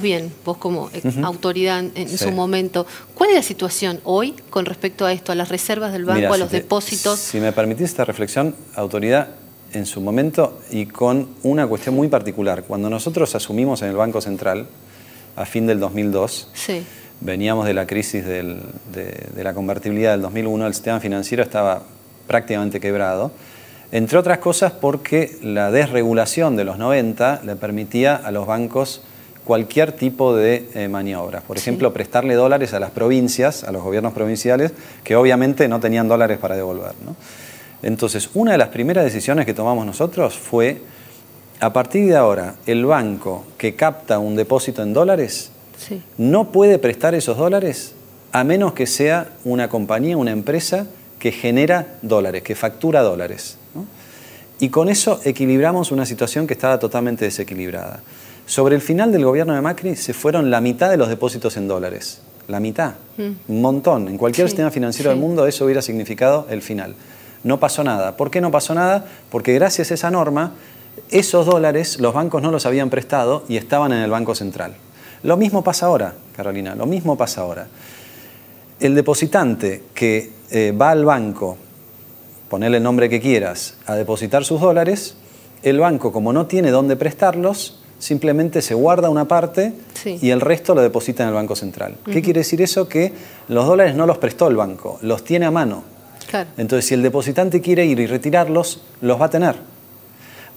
bien, vos como autoridad en su momento, ¿cuál es la situación hoy con respecto a esto, a las reservas del banco, a los depósitos? Si me permitís esta reflexión, autoridad, en su momento y con una cuestión muy particular. Cuando nosotros asumimos en el Banco Central, a fin del 2002, veníamos de la crisis de, la convertibilidad del 2001, el sistema financiero estaba prácticamente quebrado, entre otras cosas porque la desregulación de los 90 le permitía a los bancos cualquier tipo de eh, maniobras. Por ejemplo, prestarle dólares a las provincias, a los gobiernos provinciales, que obviamente no tenían dólares para devolver. Entonces, una de las primeras decisiones que tomamos nosotros fue, a partir de ahora, el banco que capta un depósito en dólares no puede prestar esos dólares a menos que sea una compañía, una empresa que genera dólares, que factura dólares. Y con eso equilibramos una situación que estaba totalmente desequilibrada. Sobre el final del gobierno de Macri se fueron la mitad de los depósitos en dólares. La mitad. Mm. Un montón. En cualquier sistema financiero del mundo eso hubiera significado el final. No pasó nada. ¿Por qué no pasó nada? Porque gracias a esa norma, esos dólares los bancos no los habían prestado y estaban en el Banco Central. Lo mismo pasa ahora, Carolina, lo mismo pasa ahora. El depositante que eh, va al banco, ponele el nombre que quieras, a depositar sus dólares, el banco, como no tiene dónde prestarlos, simplemente se guarda una parte y el resto lo deposita en el Banco Central. ¿Qué quiere decir eso? Que los dólares no los prestó el banco, los tiene a mano. Entonces, si el depositante quiere ir y retirarlos, los va a tener.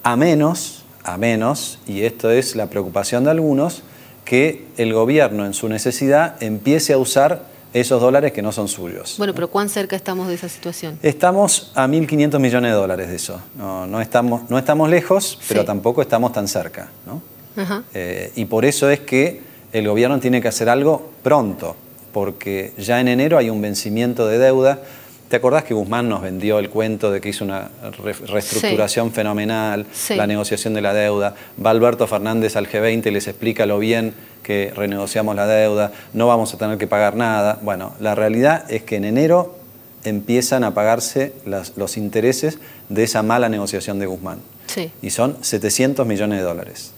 A menos, a menos, y esto es la preocupación de algunos, que el gobierno en su necesidad empiece a usar esos dólares que no son suyos. Bueno, pero ¿cuán cerca estamos de esa situación? Estamos a 1.500 millones de dólares de eso. No, estamos, lejos, pero tampoco estamos tan cerca. ¿no? Eh, y por eso es que el gobierno tiene que hacer algo pronto, porque ya en enero hay un vencimiento de deuda. ¿Te acordás que Guzmán nos vendió el cuento de que hizo una reestructuración fenomenal, la negociación de la deuda? Va Alberto Fernández al G20 y les explica lo bien que renegociamos la deuda, no vamos a tener que pagar nada. Bueno, la realidad es que en enero empiezan a pagarse los intereses de esa mala negociación de Guzmán. Y son 700 millones de dólares.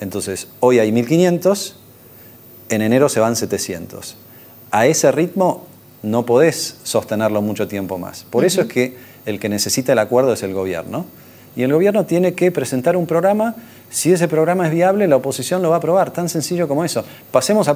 Entonces, hoy hay 1.500, en enero se van 700. A ese ritmo no podés sostenerlo mucho tiempo más. Por eso es que el que necesita el acuerdo es el gobierno. Y el gobierno tiene que presentar un programa. Si ese programa es viable, la oposición lo va a aprobar. Tan sencillo como eso. Pasemos a